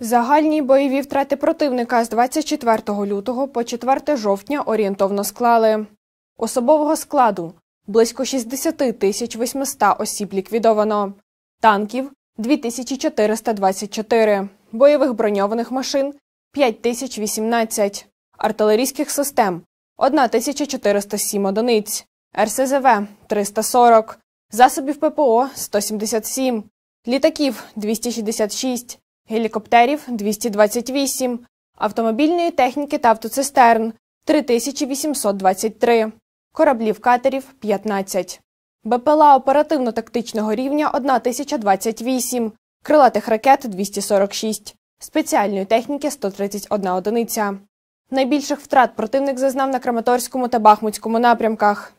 Загальні бойові втрати противника з 24 лютого по 4 жовтня орієнтовно склали особового складу близько 60 тисяч 800 осіб ліквідовано, танків 2424, бойових броньованих машин 5018, артилерійських систем 1407 одиниць, РСЗВ 340, засобів ППО 177, літаків 266 гелікоптерів 228, автомобільної техніки та автоцистерн 3823, кораблів катерів 15, БПЛА оперативно-тактичного рівня 1028, крилатих ракет 246, спеціальної техніки 131 одиниця. Найбільших втрат противник зазнав на Краматорському та Бахмутському напрямках.